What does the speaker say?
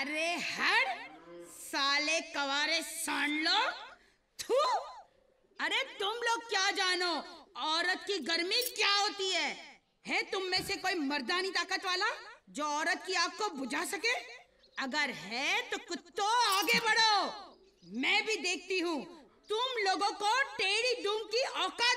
अरे हर साले कवारे सान थू अरे तुम लोग क्या जानो औरत की गर्मी क्या होती है है तुम में से कोई मर्दानी ताकत वाला जो औरत की आग को बुझा सके अगर है तो कुत्तो आगे बढ़ो मैं भी देखती हूँ तुम लोगों को टेढ़ी डूम की औकात